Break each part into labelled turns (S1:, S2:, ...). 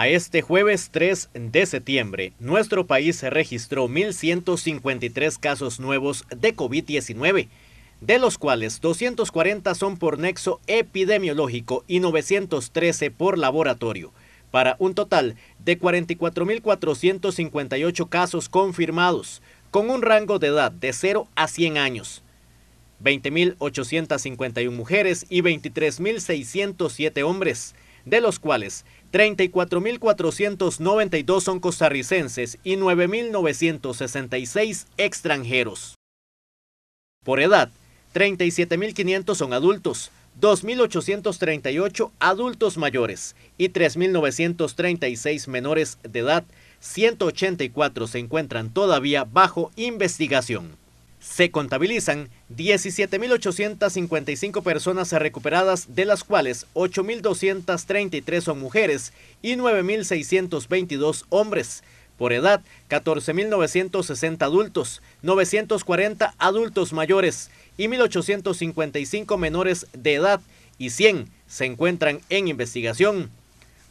S1: A este jueves 3 de septiembre, nuestro país registró 1.153 casos nuevos de COVID-19, de los cuales 240 son por nexo epidemiológico y 913 por laboratorio, para un total de 44.458 casos confirmados, con un rango de edad de 0 a 100 años. 20.851 mujeres y 23.607 hombres de los cuales 34.492 son costarricenses y 9.966 extranjeros. Por edad, 37.500 son adultos, 2.838 adultos mayores y 3.936 menores de edad, 184 se encuentran todavía bajo investigación se contabilizan 17.855 personas recuperadas, de las cuales 8.233 son mujeres y 9.622 hombres. Por edad, 14.960 adultos, 940 adultos mayores y 1.855 menores de edad y 100 se encuentran en investigación.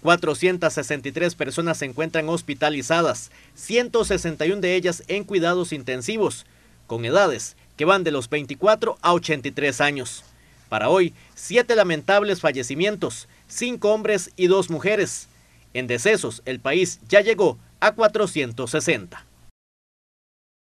S1: 463 personas se encuentran hospitalizadas, 161 de ellas en cuidados intensivos, con edades que van de los 24 a 83 años. Para hoy, siete lamentables fallecimientos, cinco hombres y dos mujeres. En decesos, el país ya llegó a 460.